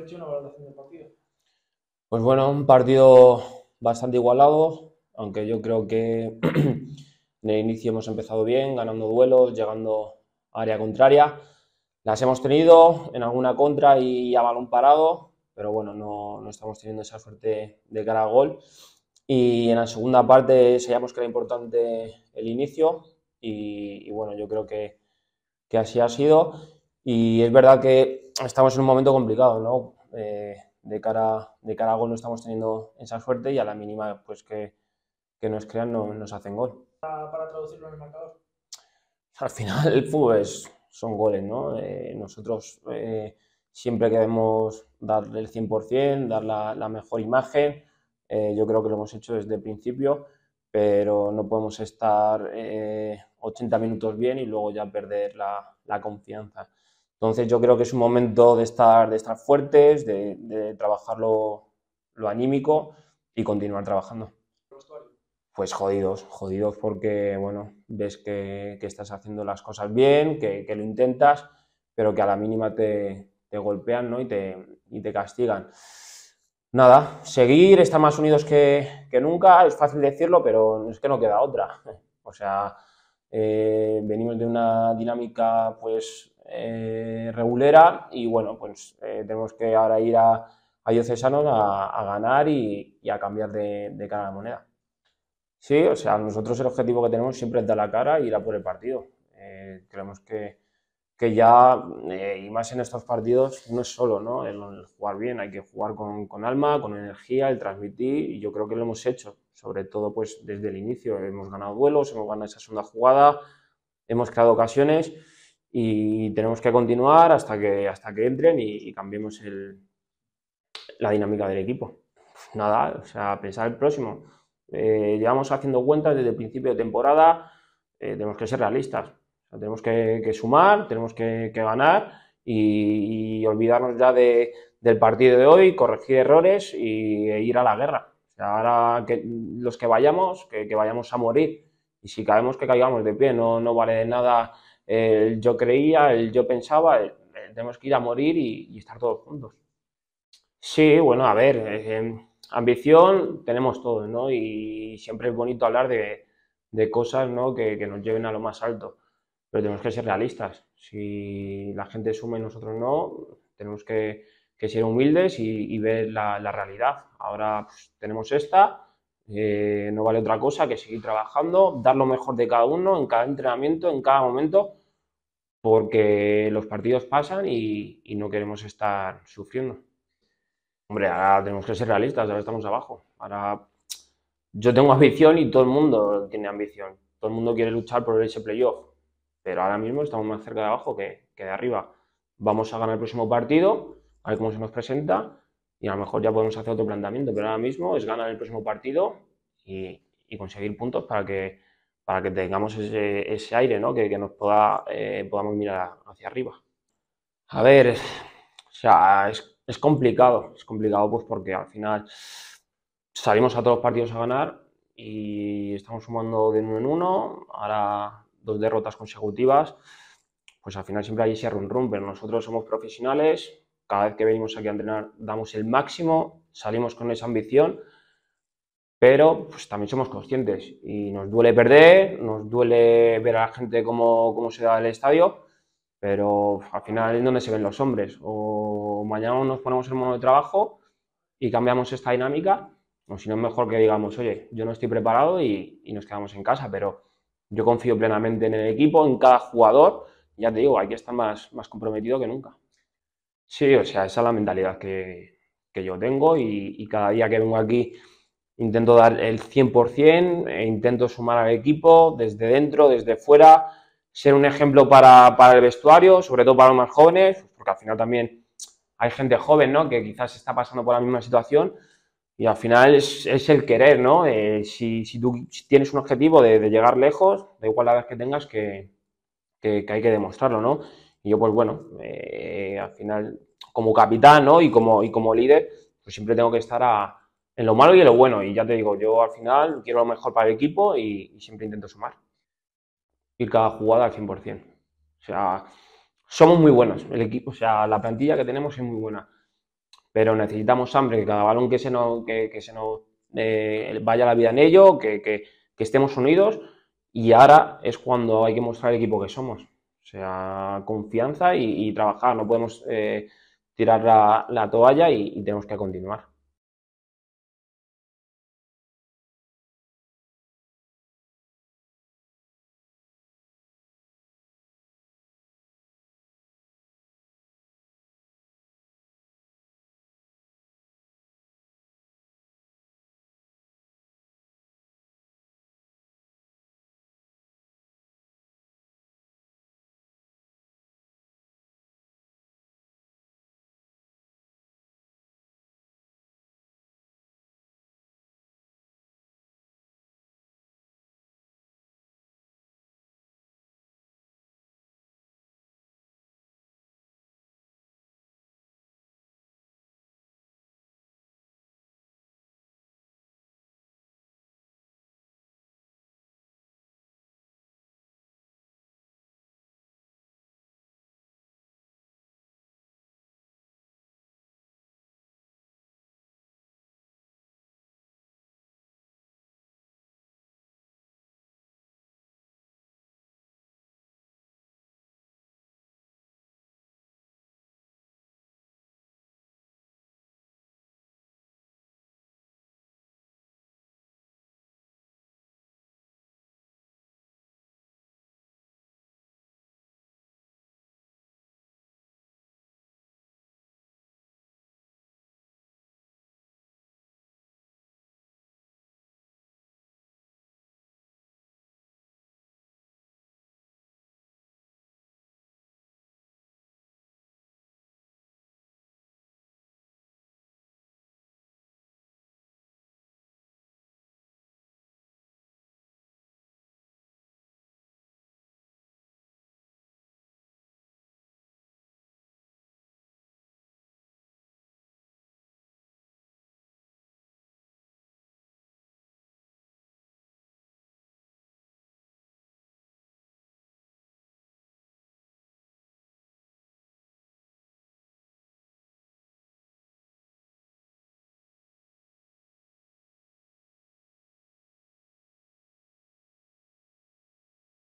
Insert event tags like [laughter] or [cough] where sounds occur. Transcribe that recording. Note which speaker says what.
Speaker 1: hecho valoración del partido? Pues bueno, un partido bastante igualado, aunque yo creo que en [clears throat] el inicio hemos empezado bien, ganando duelos, llegando a área contraria. Las hemos tenido en alguna contra y a balón parado, pero bueno, no, no estamos teniendo esa suerte de cara a gol. Y en la segunda parte sabíamos que era importante el inicio y, y bueno, yo creo que, que así ha sido. Y es verdad que estamos en un momento complicado, ¿no? Eh, de, cara, de cara a gol no estamos teniendo esa suerte y a la mínima pues que, que nos crean no, nos hacen gol. Para, traducirlo en el marcador. Al final el fútbol son goles, ¿no? Eh, nosotros eh, siempre queremos dar el 100%, dar la, mejor imagen. yo creo que lo hemos hecho desde el principio, pero no podemos estar 80 minutos bien y luego ya perder la, la confianza entonces yo creo que es un momento de estar, de estar fuertes, de, trabajar lo, anímico y continuar trabajando. Pues jodidos, jodidos porque, bueno, ves que, estás haciendo las cosas bien, que, lo intentas, pero que a la mínima te, te golpean ¿no? y, te, y te castigan. Nada, seguir, estar más unidos que, nunca, es fácil decirlo, pero es que no queda otra. O sea, eh, venimos de una dinámica pues eh, regulera y bueno, pues eh, tenemos que ahora ir a, a a, ganar y, a cambiar de, cara de moneda. Sí, o sea, nosotros el objetivo que tenemos siempre es dar la cara y ir a por el partido. Eh, creemos que, que ya, y más en estos partidos, no es solo ¿no? El, jugar bien, hay que jugar con, con, alma, con energía, el transmitir, y yo creo que lo hemos hecho, sobre todo pues desde el inicio. Hemos ganado duelos, hemos ganado esa segunda jugada, hemos creado ocasiones y tenemos que continuar hasta que, hasta que entren y, cambiemos el, la dinámica del equipo. Nada, o sea, pensar el próximo. Eh, llevamos haciendo cuentas desde el principio de temporada, eh, tenemos que ser realistas. tenemos que, sumar, tenemos que, ganar y, olvidarnos ya de, del partido de hoy, corregir errores y, e ir a la guerra. O sea, ahora que los que vayamos, que, vayamos a morir. Y si caemos, que caigamos de pie. No, no vale de nada el yo creía, el yo pensaba, eh, tenemos que ir a morir y, estar todos juntos. Sí, bueno, a ver, eh, em, ambición tenemos todos, ¿no? Y siempre es bonito hablar de, de cosas, ¿no? Que, que, nos lleven a lo más alto, pero tenemos que ser realistas. Si la gente suma y nosotros no, tenemos que, que ser humildes y, ver la, la, realidad. Ahora pues, tenemos esta eh, no vale otra cosa que seguir trabajando, dar lo mejor de cada uno en cada entrenamiento, en cada momento, porque los partidos pasan y, no queremos estar sufriendo. Hombre, ahora tenemos que ser realistas, ahora estamos abajo. Ahora yo tengo ambición y todo el mundo tiene ambición. Todo el mundo quiere luchar por ese playoff, pero ahora mismo estamos más cerca de abajo que, que de arriba. Vamos a ganar el próximo partido, a ver cómo se nos presenta y a lo mejor ya podemos hacer otro planteamiento, pero ahora mismo es ganar el próximo partido y, conseguir puntos para que, para que tengamos ese, ese aire, ¿no? que, nos pueda, eh, podamos mirar hacia arriba. A ver, es, o sea, es, complicado, es complicado pues porque al final salimos a todos los partidos a ganar y estamos sumando de uno en uno, ahora dos derrotas consecutivas, pues al final siempre hay ese run run, pero nosotros somos profesionales, cada vez que venimos aquí a entrenar damos el máximo, salimos con esa ambición, pero pues también somos conscientes y nos duele perder, nos duele ver a la gente cómo, se da el estadio, pero al final donde se ven los hombres. O mañana nos ponemos en modo de trabajo y cambiamos esta dinámica, o si no es mejor que digamos, oye, yo no estoy preparado y, nos quedamos en casa, pero yo confío plenamente en el equipo, en cada jugador, ya te digo, hay que estar más, más comprometido que nunca. Sí, o sea, esa es la mentalidad que, que yo tengo y, y, cada día que vengo aquí intento dar el 100%, e intento sumar al equipo desde dentro, desde fuera, ser un ejemplo para, para, el vestuario, sobre todo para los más jóvenes, porque al final también hay gente joven, ¿no? Que quizás está pasando por la misma situación y al final es, es el querer, ¿no? Eh, si, si, tú tienes un objetivo de, llegar lejos, da igual la edad que tengas, que, que, que hay que demostrarlo, ¿no? Y yo, pues bueno, eh, al final, como capitán y, como, y como líder, pues siempre tengo que estar en lo malo y en lo bueno. Y ya te digo, yo al final quiero lo mejor para el equipo y, siempre intento sumar. Y cada jugada al 100%. O sea, somos muy buenos. El equipo, o sea, la plantilla que tenemos es muy buena. Pero necesitamos hambre, que cada balón que se nos, que, se eh, vaya la vida en ello, que, que estemos unidos. Y ahora es cuando hay que mostrar al equipo que somos sea, confianza y, trabajar. No podemos eh, tirar la, toalla y tenemos que continuar.